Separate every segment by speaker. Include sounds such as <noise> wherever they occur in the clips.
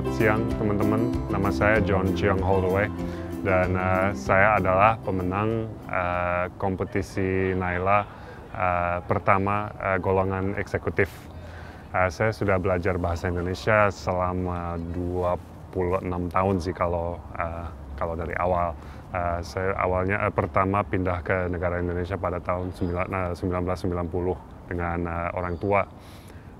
Speaker 1: Selamat siang teman-teman, nama saya John Chiang Holloway dan uh, saya adalah pemenang uh, kompetisi Naila uh, pertama uh, golongan eksekutif. Uh, saya sudah belajar bahasa Indonesia selama 26 tahun sih kalau uh, kalau dari awal. Uh, saya awalnya uh, pertama pindah ke negara Indonesia pada tahun uh, 1990 dengan uh, orang tua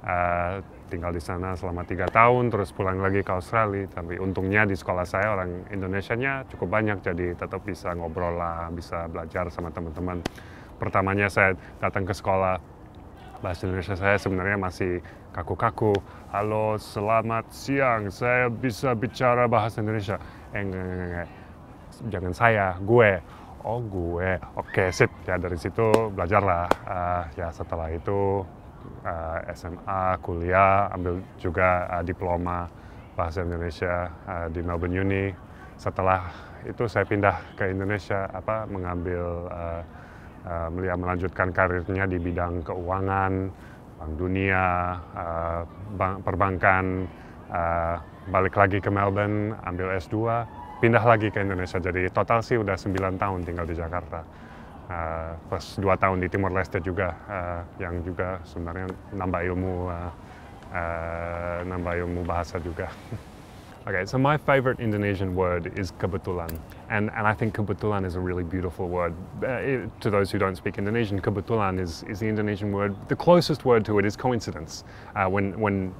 Speaker 1: Eh, tinggal di sana selama tiga tahun, terus pulang lagi ke Australia. Tapi untungnya di sekolah saya orang Indonesia-nya cukup banyak, jadi tetap bisa ngobrol lah, bisa belajar sama teman-teman. Pertamanya saya datang ke sekolah, bahasa Indonesia saya sebenarnya masih kaku-kaku. Halo, selamat siang, saya bisa bicara bahasa Indonesia. enggak, eh, enggak. Jangan saya, gue. Oh gue, oke okay, sip. Ya dari situ belajarlah. Uh, ya setelah itu uh, eh, SMA, kuliah, ambil juga eh, diploma bahasa Indonesia eh, di Melbourne Uni. Setelah itu saya pindah ke Indonesia apa mengambil melihat uh, melanjutkan karirnya di bidang keuangan, bank dunia, perbankan, balik lagi ke Melbourne, ambil S2, pindah lagi ke Indonesia. Jadi total sih udah 9 tahun tinggal di Jakarta. uh, pas dua tahun di Timor Leste juga uh, yang juga sebenarnya nambah ilmu uh, uh, nambah ilmu bahasa juga. <laughs> okay, so my favorite Indonesian word is kebetulan, and and I think kebetulan is a really beautiful word. Uh, it, to those who don't speak Indonesian, kebetulan is is the Indonesian word. The closest word to it is coincidence. Uh, when when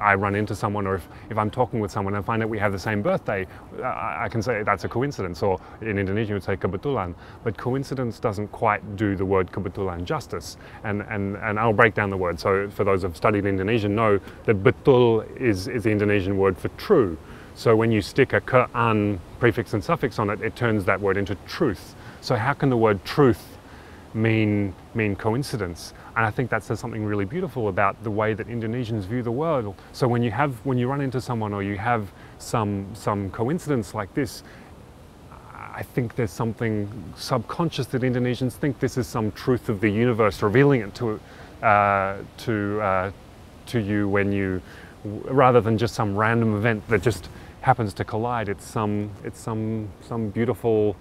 Speaker 1: I run into someone or if, if I'm talking with someone and find out we have the same birthday, I, I can say that's a coincidence. Or in Indonesian, you would say kebetulan. But coincidence doesn't quite do the word kebetulan justice. And, and, and I'll break down the word. So for those who've studied Indonesian, know that betul is, is the Indonesian word for true. So when you stick a ke an prefix and suffix on it, it turns that word into truth. So how can the word truth mean, mean coincidence. And I think that says something really beautiful about the way that Indonesians view the world. So when you have, when you run into someone or you have some, some coincidence like this, I think there's something subconscious that Indonesians think this is some truth of the universe, revealing it to, uh, to, uh, to you when you, rather than just some random event that just happens to collide. It's some, it's some, some beautiful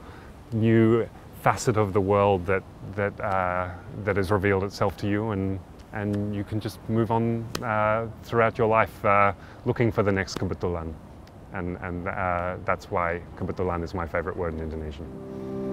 Speaker 1: new facet of the world that that uh, that has revealed itself to you, and and you can just move on uh, throughout your life uh, looking for the next kebetulan, and and uh, that's why kebetulan is my favorite word in Indonesian.